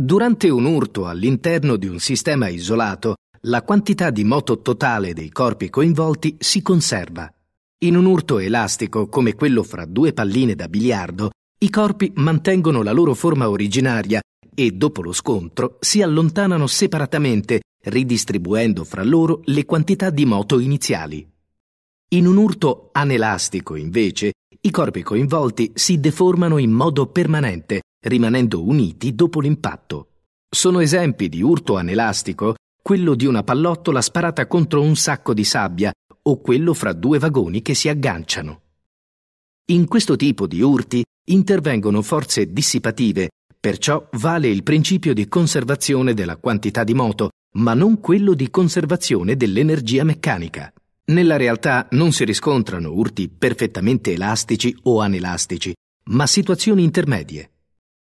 Durante un urto all'interno di un sistema isolato, la quantità di moto totale dei corpi coinvolti si conserva. In un urto elastico come quello fra due palline da biliardo, i corpi mantengono la loro forma originaria e dopo lo scontro si allontanano separatamente, ridistribuendo fra loro le quantità di moto iniziali. In un urto anelastico, invece, i corpi coinvolti si deformano in modo permanente, rimanendo uniti dopo l'impatto. Sono esempi di urto anelastico quello di una pallottola sparata contro un sacco di sabbia o quello fra due vagoni che si agganciano. In questo tipo di urti intervengono forze dissipative, perciò vale il principio di conservazione della quantità di moto, ma non quello di conservazione dell'energia meccanica. Nella realtà non si riscontrano urti perfettamente elastici o anelastici, ma situazioni intermedie.